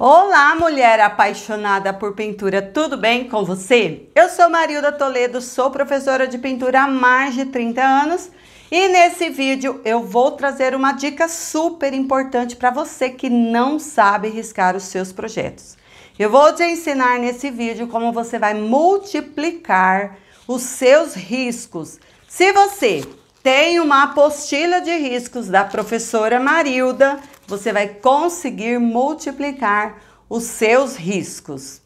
Olá, mulher apaixonada por pintura, tudo bem com você? Eu sou Marilda Toledo, sou professora de pintura há mais de 30 anos e nesse vídeo eu vou trazer uma dica super importante para você que não sabe riscar os seus projetos. Eu vou te ensinar nesse vídeo como você vai multiplicar os seus riscos. Se você tem uma apostila de riscos da professora Marilda, você vai conseguir multiplicar os seus riscos.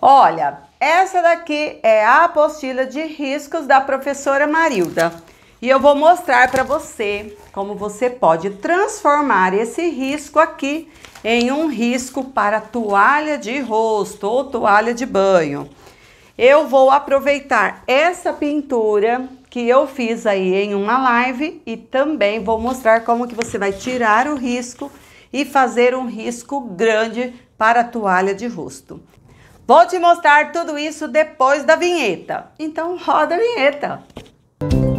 Olha, essa daqui é a apostila de riscos da professora Marilda. E eu vou mostrar para você como você pode transformar esse risco aqui em um risco para toalha de rosto ou toalha de banho. Eu vou aproveitar essa pintura que eu fiz aí em uma live e também vou mostrar como que você vai tirar o risco e fazer um risco grande para a toalha de rosto. Vou te mostrar tudo isso depois da vinheta. Então roda a vinheta. Música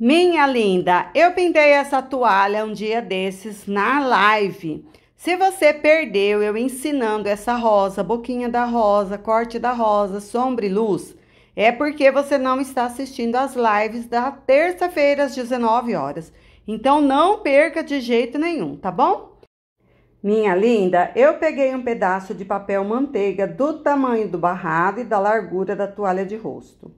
Minha linda, eu pintei essa toalha um dia desses na live. Se você perdeu eu ensinando essa rosa, boquinha da rosa, corte da rosa, sombra e luz, é porque você não está assistindo às lives da terça-feira às 19 horas. Então não perca de jeito nenhum, tá bom? Minha linda, eu peguei um pedaço de papel manteiga do tamanho do barrado e da largura da toalha de rosto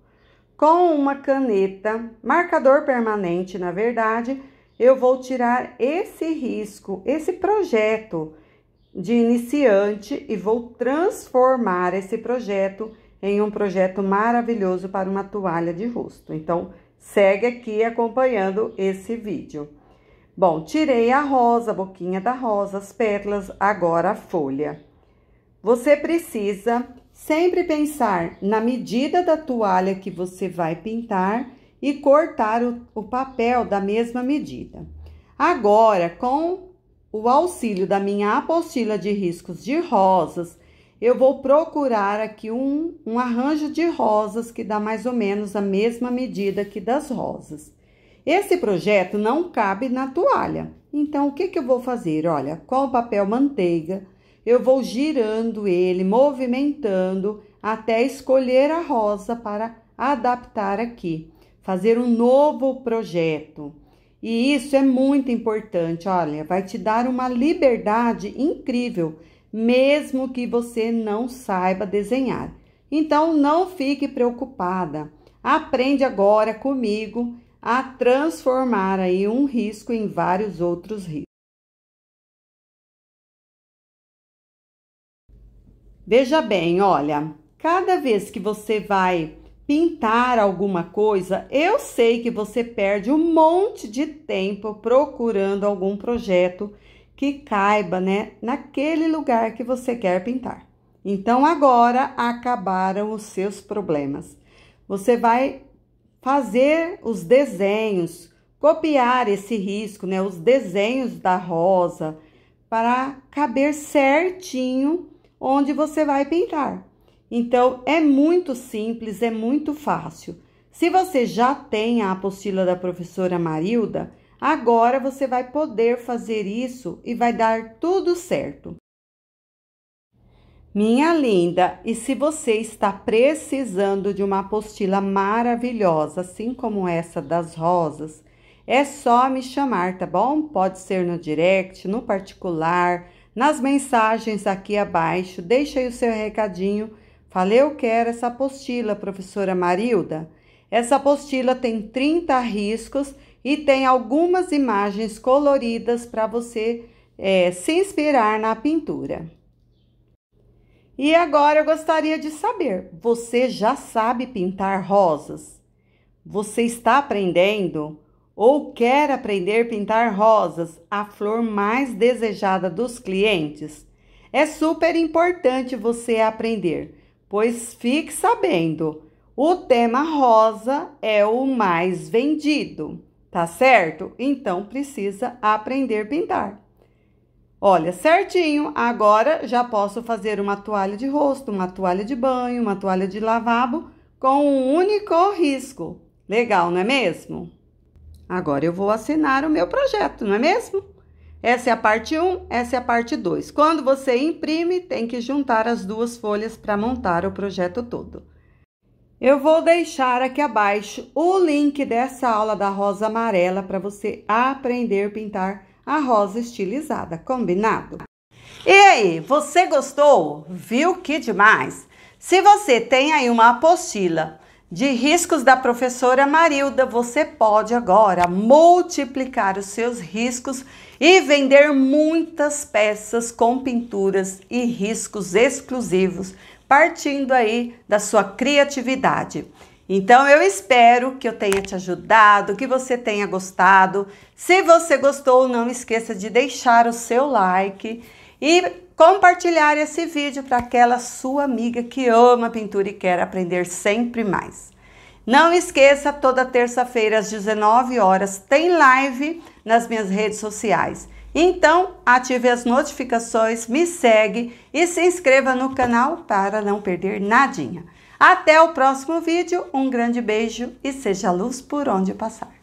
com uma caneta, marcador permanente, na verdade, eu vou tirar esse risco, esse projeto de iniciante e vou transformar esse projeto em um projeto maravilhoso para uma toalha de rosto. Então, segue aqui acompanhando esse vídeo. Bom, tirei a rosa, a boquinha da rosa, as pétalas, agora a folha. Você precisa Sempre pensar na medida da toalha que você vai pintar e cortar o, o papel da mesma medida. Agora, com o auxílio da minha apostila de riscos de rosas, eu vou procurar aqui um, um arranjo de rosas que dá mais ou menos a mesma medida que das rosas. Esse projeto não cabe na toalha, então o que, que eu vou fazer? Olha, com o papel manteiga, eu vou girando ele, movimentando até escolher a rosa para adaptar aqui, fazer um novo projeto. E isso é muito importante, olha, vai te dar uma liberdade incrível, mesmo que você não saiba desenhar. Então não fique preocupada. Aprende agora comigo a transformar aí um risco em vários outros riscos. Veja bem, olha, cada vez que você vai pintar alguma coisa, eu sei que você perde um monte de tempo procurando algum projeto que caiba, né, naquele lugar que você quer pintar. Então agora acabaram os seus problemas. Você vai fazer os desenhos, copiar esse risco, né, os desenhos da rosa para caber certinho onde você vai pintar. Então, é muito simples, é muito fácil. Se você já tem a apostila da professora Marilda, agora você vai poder fazer isso e vai dar tudo certo. Minha linda, e se você está precisando de uma apostila maravilhosa, assim como essa das rosas, é só me chamar, tá bom? Pode ser no direct, no particular, nas mensagens aqui abaixo, deixe aí o seu recadinho. Falei, eu quero essa apostila, professora Marilda. Essa apostila tem 30 riscos e tem algumas imagens coloridas para você é, se inspirar na pintura. E agora eu gostaria de saber: você já sabe pintar rosas? Você está aprendendo? ou quer aprender a pintar rosas, a flor mais desejada dos clientes? É super importante você aprender, pois fique sabendo, o tema rosa é o mais vendido, tá certo? Então precisa aprender a pintar. Olha, certinho, agora já posso fazer uma toalha de rosto, uma toalha de banho, uma toalha de lavabo com um único risco. Legal, não é mesmo? Agora eu vou assinar o meu projeto, não é mesmo? Essa é a parte 1, essa é a parte 2. Quando você imprime, tem que juntar as duas folhas para montar o projeto todo. Eu vou deixar aqui abaixo o link dessa aula da rosa amarela para você aprender a pintar a rosa estilizada, combinado? E aí, você gostou? Viu que demais? Se você tem aí uma apostila de riscos da professora Marilda, você pode agora multiplicar os seus riscos e vender muitas peças com pinturas e riscos exclusivos, partindo aí da sua criatividade. Então eu espero que eu tenha te ajudado, que você tenha gostado. Se você gostou, não esqueça de deixar o seu like e compartilhar esse vídeo para aquela sua amiga que ama pintura e quer aprender sempre mais. Não esqueça, toda terça-feira às 19 horas tem live nas minhas redes sociais. Então, ative as notificações, me segue e se inscreva no canal para não perder nadinha. Até o próximo vídeo, um grande beijo e seja luz por onde passar.